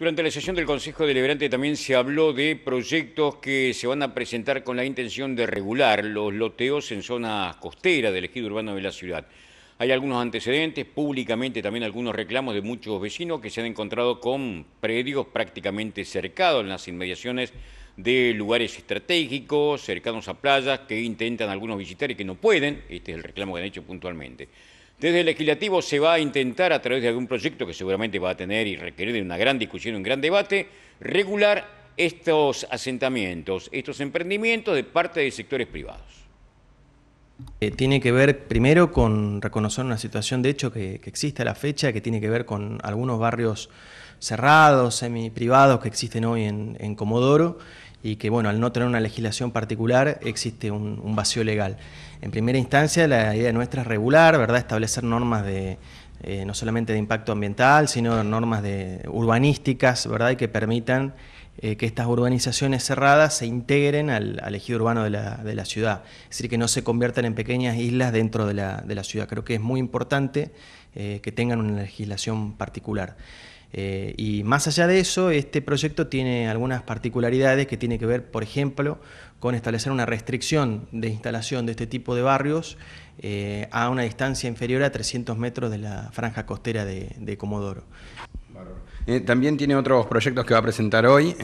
Durante la sesión del Consejo Deliberante también se habló de proyectos que se van a presentar con la intención de regular los loteos en zonas costeras del ejido urbano de la ciudad. Hay algunos antecedentes, públicamente también algunos reclamos de muchos vecinos que se han encontrado con predios prácticamente cercados en las inmediaciones de lugares estratégicos, cercanos a playas, que intentan algunos visitar y que no pueden. Este es el reclamo que han hecho puntualmente. Desde el legislativo se va a intentar, a través de algún proyecto que seguramente va a tener y requerir de una gran discusión, un gran debate, regular estos asentamientos, estos emprendimientos de parte de sectores privados. Eh, tiene que ver primero con reconocer una situación de hecho que, existe a la fecha, que tiene que ver con algunos barrios cerrados, semi privados que existen hoy en Comodoro y que bueno, al no tener una legislación particular existe un, vacío legal. En primera instancia la idea nuestra es regular, ¿verdad? establecer normas de, eh, no solamente de impacto ambiental, sino normas de, urbanísticas ¿verdad? que permitan eh, que estas urbanizaciones cerradas se integren al, ejido urbano de la, ciudad, es decir, que no se conviertan en pequeñas islas dentro de la, ciudad. Creo que es muy importante eh, que tengan una legislación particular. Eh, y más allá de eso, este proyecto tiene algunas particularidades que tiene que ver, por ejemplo, con establecer una restricción de instalación de este tipo de barrios eh, a una distancia inferior a 300 metros de la franja costera de, Comodoro. Eh, también tiene otros proyectos que va a presentar hoy.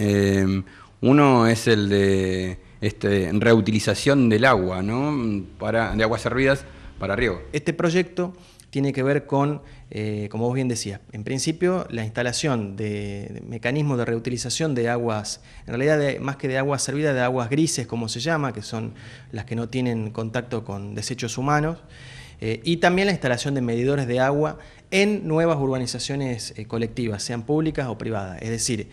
uno es el de este, reutilización del agua, ¿no? de aguas servidas para riego. Este proyecto tiene que ver con, eh, como vos bien decías, en principio la instalación de, mecanismos de reutilización de aguas, en realidad más que de aguas servidas, de aguas grises, como se llama, que son las que no tienen contacto con desechos humanos, eh, y también la instalación de medidores de agua en nuevas urbanizaciones eh, colectivas, sean públicas o privadas. Es decir,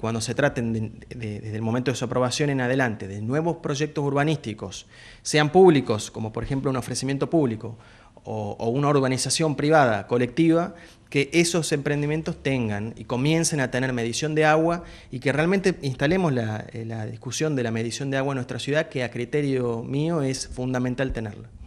cuando se traten desde el momento de su aprobación en adelante de nuevos proyectos urbanísticos, sean públicos, como por ejemplo un ofrecimiento público, o, una organización privada colectiva que esos emprendimientos tengan y comiencen a tener medición de agua y que realmente instalemos la, eh, la, discusión de la medición de agua en nuestra ciudad, que a criterio mío es fundamental tenerla.